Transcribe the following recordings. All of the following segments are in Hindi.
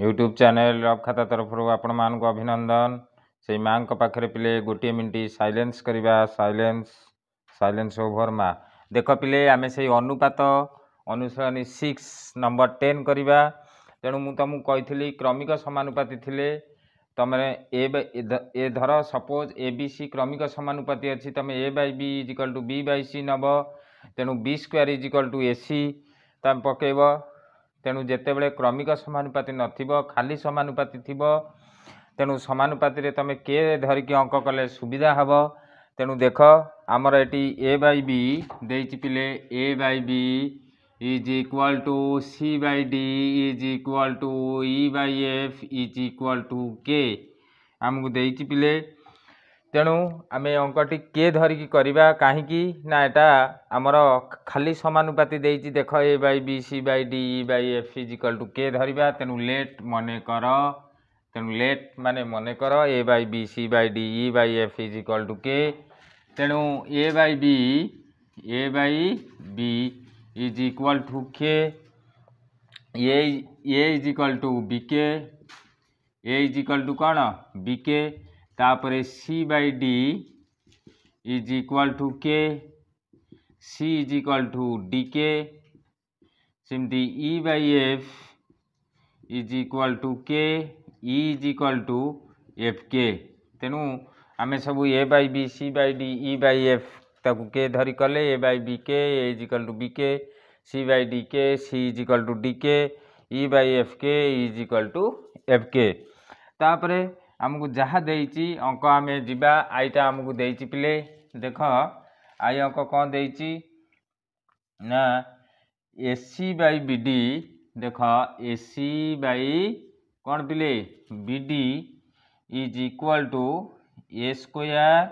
यूट्यूब च्याने र खाता तरफरू आप अभिन सही मात्रै पहिले गोटि minute silence silence over minus अनुपात अनुसरणी सिक्स नम्बर टेन गरेको तेणु म तमि क्रमिक समानुपातिले त ए धर सपोज ए बी सी क्रमिक समानुपाति अझ तम ए टू बी वि सी नब is square to A C त पकेब ତେଣୁ ଯେତେବେଳେ କ୍ରମିକ ସମାନୁପାତି ନଥିବ ଖାଲି ସମାନୁପାତି ଥିବ ତେଣୁ ସମାନୁପାତିରେ ତୁମେ କେ ଧରିକି ଅଙ୍କ କଲେ ସୁବିଧା ହେବ ତେଣୁ ଦେଖ ଆମର ଏଠି ଏ ବାଇ ବି ଦେଇଛି ପିଲେ A by B is equal to C by D is equal to E by F is equal to K ଆମକୁ ଦେଇଛି ପିଲେ ତେଣୁ ଆମେ ଅଙ୍କଟି କେ ଧରିକି କରିବା କାହିଁକି ନା ଏଇଟା ଆମର ଖାଲି ସମାନୁପାତି ଦେଇଛି ଦେଖ A by B C by D E by F is equal to K ଧରିବା ତେଣୁ ଲେଟ୍ ମନେକର ତେଣୁ ଲେଟ୍ ମାନେ ମନେକର A by B C by D E by F is equal to K ତେଣୁ A by B A by B is equal to K A A is equal to B K A is equal to କ'ଣ ବି କେ तापर C by D is equal to K C is equal to D K सेमती E by F is equal to K is equal to F K तेणु आम सब ए by B C by D E by F ताकू के धरी कले A by B K is equal to B K C by D K C is equal to D K E by F K is equal to F K तापरे आमको जहाँ दे अंक आम जीवा आईटा आमको दे पे देख आई अंक कौन दे एसी बै बी देख एसी बै कौन पिले B is equal to A square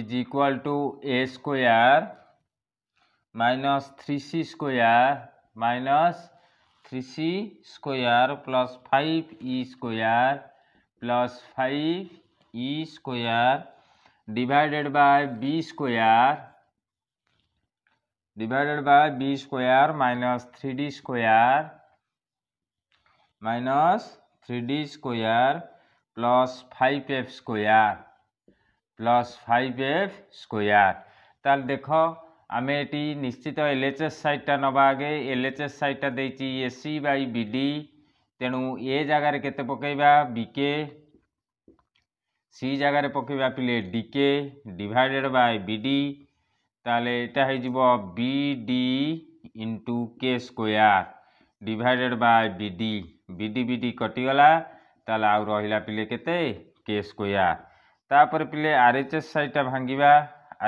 is equal to A square minus three C square minus three C square plus five E square plus 5 e square divided by b square divided by b square minus 3d square minus 3d square plus 5f square plus 5f square তাহলে দেখো আমি এটি নিশ্চিত এলএচএস সাইডটা নেবা আগে এলএচএস সাইডটা দিয়েছি এসি বাই বিডি तेणु ए जगार के पकेबा बिके सी जगार पकेबा पिले डीके डिवाइडेड बाय बीडी ताले एटा हे जीवो B D into K square divided by B D B D B D कटिगला ताले आउ रहिला पिले केते के स्क्वायर तापर पिले आरएचएस साइडटा भांगीबा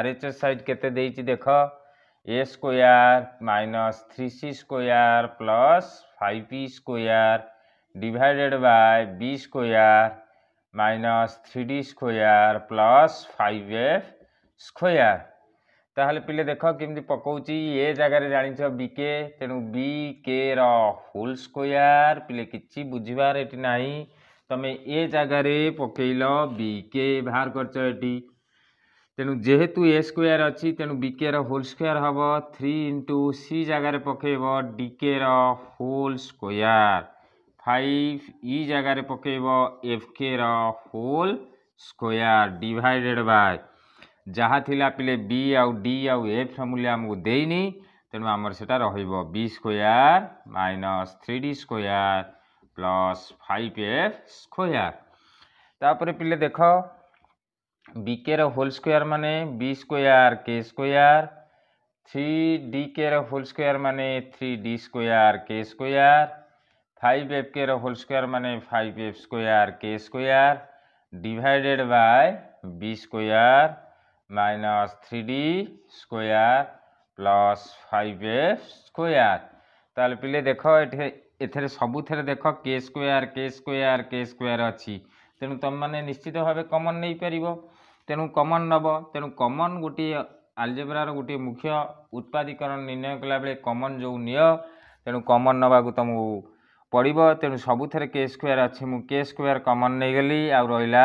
आरएचएस साइड केते देइछि देख A square minus three C square plus five P square divided by B square minus three D square plus five F square ताल पे देख कम पकोची ए जगार जान बिके तेणु बी के रोल स्क्वायर पे कि बुझार ये ना तुम ए जगार पकेल के बाहर कर तेणु जेहेतु ए स्क्वायर अच्छी तेणु बिके रोल स्क्वायर हम थ्री इंटु सी जगार पकेब D K whole square five E जगार पकेब एफ के रोल स्क्वयर डिडेड बाय जहाँ थिला पिले बी आउ डी आउ एफ मूल्य आमको देनी तेणु आमर से रि square minus three D square plus five F square तापर देख बिके रोल স্কোয়ার मान B square K square three D K whole square মানে three D square K square five F K whole square মানে five F square K square divided by B square minus three D square plus five F square তাহলে পিলে দেখ এটি এথেরে সবুথেরে দেখ K square K square K square অছি তেণু তোমাকে নিশ্চিত ভাবে কমন নেই পারিব তেণু কমন নব তেণু কমন গোটিয়ে আলজেব্রার গোটিয়ে মুখ্য উৎপাদীকরণ নির্ণয় কলাবেলে কমন যে নিয় তেণু কমন নবাকু তুমি ପଡ଼ିବ ତେଣୁ ସବୁଥିରେ କେ ସ୍କୋୟାର୍ ଅଛି ମୁଁ କେ ସ୍କୋୟାର୍ କମନ୍ ନେଇଗଲି ଆଉ ରହିଲା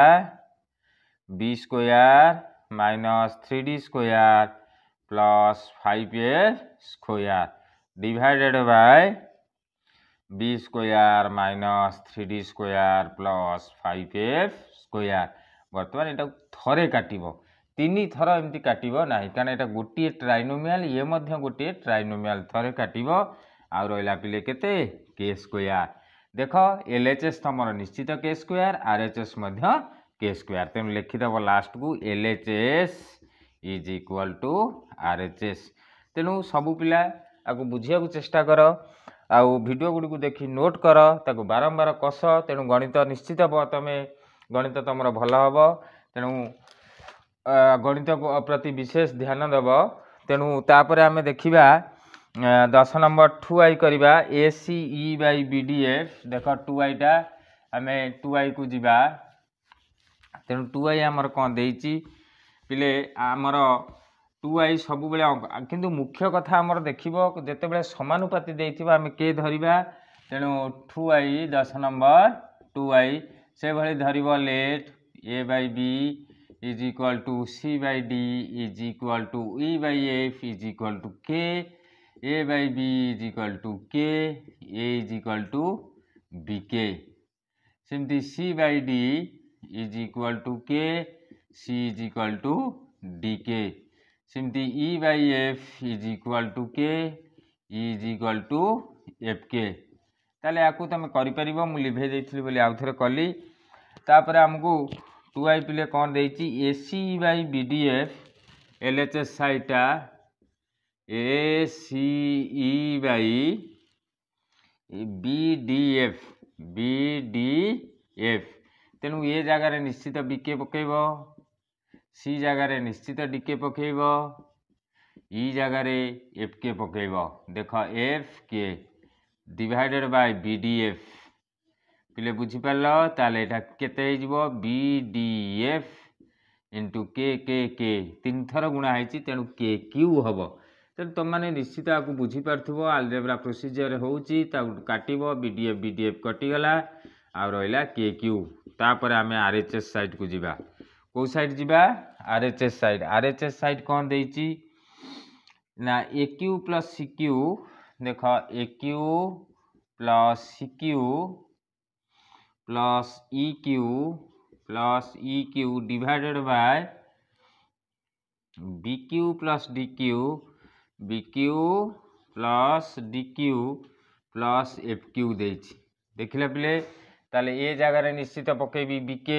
B square minus three D square plus five A square divided by B square minus three D square plus five F square বর্তমান এটা থরে কাটিব তিনি থর এমতি কাটিব না কারণ এটা গোটিয়ে ট্রাইনোমিয়াল ইয়ে মধ্যে গোটিয়ে ট্রাইনোমিয়াল থরে কাটিব আর রহলা পিলে কেতে কে স্কোয়ার দেখ এল এচ এস তোমার নিশ্চিত K square R H S K square তেমন লিখিদেব লাস্টকু L H S is equal to R H S তেণু সবু পিলা আকু বুঝিয়া চেষ্টা কর আউ ভিডিও গুড়ি দেখি নোট কর তাকে বারম্বার কষ তেণু গণিত নিশ্চিত হব তুমি গণিত তোমার ভাল হব তেণু গণিত প্রতি বিশেষ ধ্যান দেব তেণু তাপরে আমি দেখিবা দশ নম্বর টু আই করা A C E by B D F দেখ টু আইটা আমি টু আই কু যা তেমন টু আই আমার কম দিয়েছি পিলে আমার টু আই সবুলে কিন্তু মুখ্য কথা আমার দেখব যেতবে সমানুপাতি দিয়ে আমি কে ধরা তেমন টু আই দশ নম্বর টু আই সেভাবে ধরব let A by B is equal to C by D is equal to E by F is equal to K A by B is equal to K A is equal to B K सेमती C by D is equal to K C is equal to D K सेमती E by F is equal to K is equal to F K ତାହେଲେ ୟାକୁ ତୁମେ କରିପାରିବ ମୁଁ ଲିଭେଇ ଦେଇଥିଲି ବୋଲି ଆଉ ଥରେ କଲି ତାପରେ ଆମକୁ ଟୁ ଆଇ ପିଲେ କ'ଣ ଦେଇଛି A C by B D F L A C E by B D F B D F ତେଣୁ ଏ ଜାଗାରେ ନିଶ୍ଚିତ ବି କେ ପକାଇବ ସି ଜାଗାରେ ନିଶ୍ଚିତ ଡି କେ ପକାଇବ ଇ ଜାଗାରେ ଏଫ୍ କେ ପକାଇବ ଦେଖ F K divided by B D F ପିଲେ ବୁଝିପାରିଲ ତାହେଲେ ଏଇଟା କେତେ ହେଇଯିବ B D F into K K K ତିନିଥର ଗୁଣା ହେଇଛି ତେଣୁ କେ କ୍ୟୁ ହେବ तुमने निश्चित आपको बुझीप आलजेब्रा प्रोसीजर हो काटब विडीएफ कटिगला आ रहा के क्यू तापर आम आर एच एस सैट को जी कौ सैड जा R H S side R H S side कौन दे क्यू प्लस सिक्यू देख A Q plus C Q plus E Q plus E Q divided by बिक्यू plus D Q B Q plus D Q plus F Q दे देखला पे ए जगार निश्चित पकेबी बिके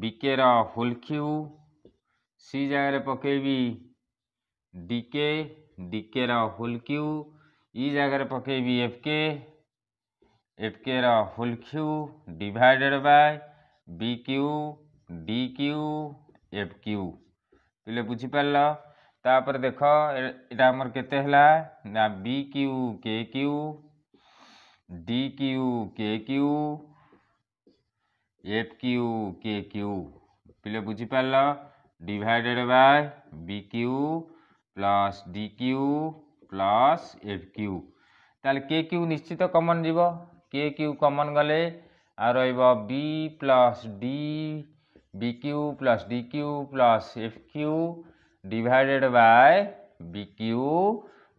बिके रोल क्यू सी जगार पकेबी डिके डिके रोल क्यू इ जगार पकेबी एफ के एफ के रोल q divided by b q d q f q पे बुझीपार तापर देख यमर k b q k q d q k q f q k q पे बुझिपार divided by बिक्यू plus d q plus F q ताल के क्यू निश्चित कमन जीव के क्यू कमन गले री plus d b q plus d q plus F q divided by bq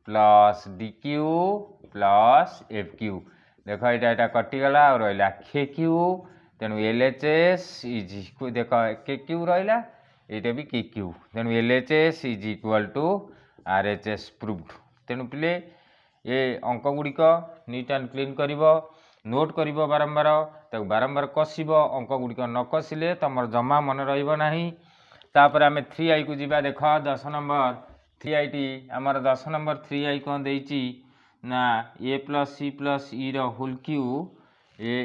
plus dq plus fq দেখ এটা এটা কটিগলা আর রহলা কে কিউ তেণু এল এচ এস ইজ দেখ কে কিউ রহলা এইটা বি কে কিউ তেণু L H S is equal to R H S proved তেণু পিলে ଏ ଅଙ୍କ ଗୁଡ଼ିକ ନିଟ୍ ଆଣ୍ଡ କ୍ଲିନ୍ କରିବ ନୋଟ୍ କରିବ ବାରମ୍ବାର ତାକୁ ବାରମ୍ବାର କଷିବ ଅଙ୍କ ଗୁଡ଼ିକ ନ କଷିଲେ ତୁମର ଜମା ମନେ ରହିବ ନାହିଁ तापर आम थ्री आई को जी देख दस नंबर थ्री आई टी आम दस नंबर थ्री आई कौन दे ना a plus c plus e रोल q a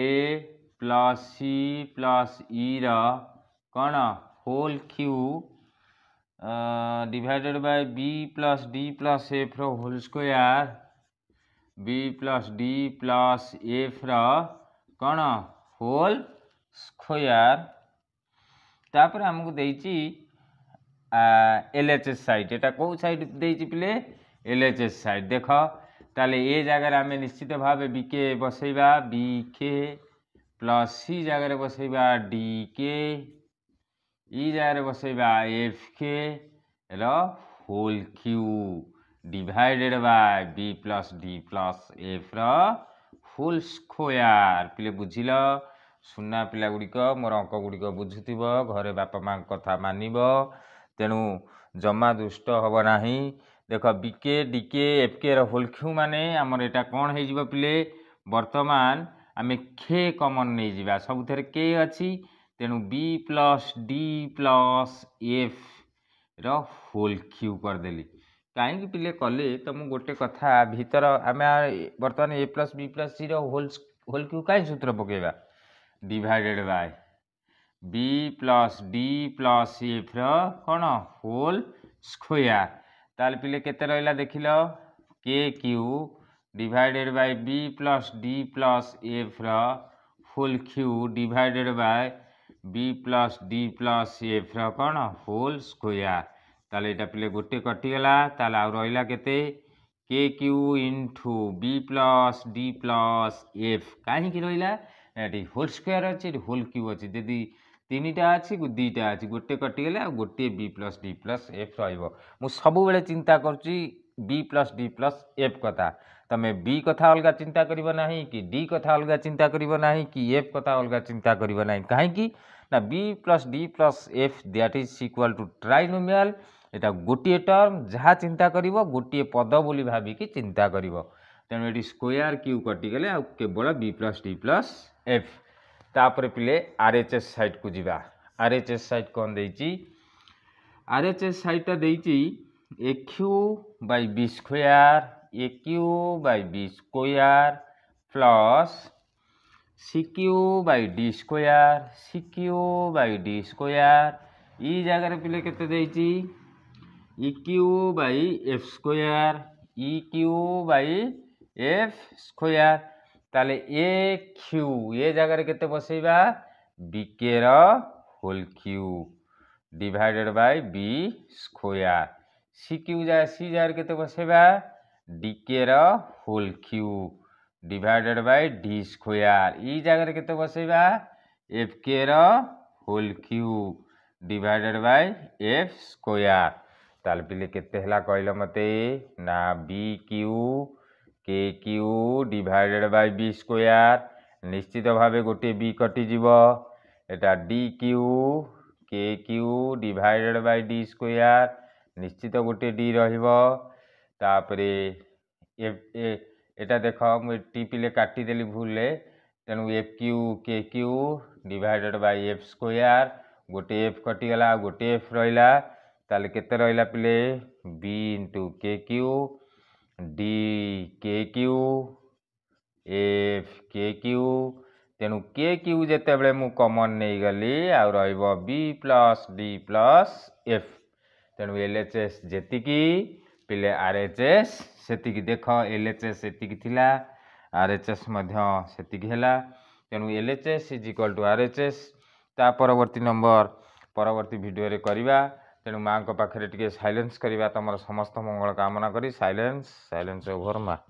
a plus c plus e रण whole q divided by b plus d plus f रोल square b plus d plus f whole square ତାପରେ ଆମକୁ ଦେଇଛି ଏଲ୍ଏଚ୍ଏସ୍ ସାଇଟ୍ ଏଇଟା କେଉଁ ସାଇଟ୍ ଦେଇଛି ପିଲେ ଏଲ୍ଏଚ୍ଏସ୍ ସାଇଟ୍ ଦେଖ ତାହେଲେ ଏ ଜାଗାରେ ଆମେ ନିଶ୍ଚିତ ଭାବେ ବିକେ ବସେଇବା ବିକେ ପ୍ଲସ୍ ସି ଜାଗାରେ ବସେଇବା ଡି କେ ଇ ଜାଗାରେ ବସେଇବା ଏଫ୍ କେ ର whole q divided by b plus d plus ଏଫ୍ର ହୋଲ୍ ସ୍କୋୟାର୍ ପିଲେ ବୁଝିଲ ସୁନା ପିଲା ଗୁଡ଼ିକ ମୋର ଅଙ୍କ ଗୁଡ଼ିକ ବୁଝୁଥିବ ଘରେ ବାପା ମାଆଙ୍କ କଥା ମାନିବ ତେଣୁ ଜମା ଦୁଷ୍ଟ ହେବ ନାହିଁ ଦେଖ ବିକେ ଡିକେ ଏଫ୍କେର ମାନେ ଆମର ଏଇଟା କ'ଣ ହେଇଯିବ ପିଲେ ବର୍ତ୍ତମାନ ଆମେ ଖେ କମନ୍ ନେଇଯିବା ସବୁଥିରେ କେ ଅଛି ତେଣୁ ବି ପ୍ଲସ୍ ଡି ପ୍ଲସ୍ ଏଫ୍ର ହୋଲ୍ କରିଦେଲି କାହିଁକି ପିଲେ କଲେ ତ ମୁଁ ଗୋଟେ କଥା ଭିତର ଆମେ ବର୍ତ୍ତମାନ ଏ ପ୍ଲସ୍ ବି ପ୍ଲସ୍ ସିର ହୋଲ୍ ହୋଲ୍ କାହିଁ ସୂତ୍ର ପକେଇବା divided by b plus d plus f रण होल स्क्वायर ताल पिले के देख ल k q divided by b plus d plus f रोल q divided by b plus d plus f रण होल स्क्वायर ताल यहाँ पिले गोटे कटिगला ताल आ रहा k q into b plus d plus f कहीं रहा होल स्क्वयर अच्छे होल क्यू अच्छे जी तीन टा अच्छी दुईटा अच्छी गोटे कटिगले आ गए b plus d plus f रु रुब चिंता करी प्लस डी प्लस एफ कथा तुम बी कथा अलग चिंता करना कि डी कथा अलग चिंता करना कि एफ कथा अलग चिंता करना कहीं b plus d plus f that is equal to trinomial यहाँ गोटे टर्म जहाँ चिंता कर गोटे पद बोली भाविकी चिंता कर तेणु ये स्क्यर क्यू कटिगले आवल b plus d plus f ତାପରେ ପିଲେ ଆର୍ ଏଚ୍ ଏସ୍ ସାଇଟ୍କୁ ଯିବା ଆର୍ ଏଚ୍ ଏସ୍ ସାଇଟ୍ କ'ଣ ଦେଇଛି ଆର୍ ଏଚ୍ ଏସ୍ ସାଇଟ୍ଟା ଦେଇଛି a q by b square a q by b square plus c q by d square c q by d square e ଜାଗାରେ ପିଲେ କେତେ ଦେଇଛି e q by f square e q by f square তাহলে এ কিউ এ জায়গায় কেতে বসাইবা বিকে র whole q divided by B square c q যা সি জায়গায় কেতে বসাইবা ডিকে র whole q divided by d square ই জায়গায় কেতে বসাইবা এফ কে র whole q divided by f square তাহলে পিলে কেতে হেলা কইল মতে না b q k q divided by B square নিশ্চিত ভাবে গোটিয়ে বি কটিযিব এটা d q k q divided by d square নিশ্চিত গোটিয়ে ডি রহব তাপরে এটা দেখ মু টিপিলে কাটিদেলি ভুলে তেণু f q k q divided by f square গোটে এফ কটিগলা গোটে এফ রহলা তাহলে কেতে রহলা পিলে b into k q d k q f k q ତେଣୁ କେ କ୍ୟୁ ଯେତେବେଳେ ମୁଁ କମନ୍ ନେଇଗଲି ଆଉ ରହିବ b plus d plus f ତେଣୁ ଏଲ୍ ଏଚ୍ ଏସ୍ ଯେତିକି ପିଲେ ଆର୍ ଏଚ୍ ଏସ୍ ସେତିକି ଦେଖ ଏଲ୍ ଏଚ୍ ଏସ୍ ସେତିକି ଥିଲା ଆର୍ ଏଚ୍ ଏସ୍ ମଧ୍ୟ ସେତିକି ହେଲା ତେଣୁ L H S is equal to R H S ତା ପରବର୍ତ୍ତୀ ନମ୍ବର ପରବର୍ତ୍ତୀ ଭିଡ଼ିଓରେ କରିବା ତେଣୁ ମାଆଙ୍କ ପାଖରେ ଟିକେ ସାଇଲେନ୍ସ କରିବା ତମର ସମସ୍ତ ମଙ୍ଗଳ କାମନା କରି ସାଇଲେନ୍ସ ସାଇଲେନ୍ସ ଓଭର ମା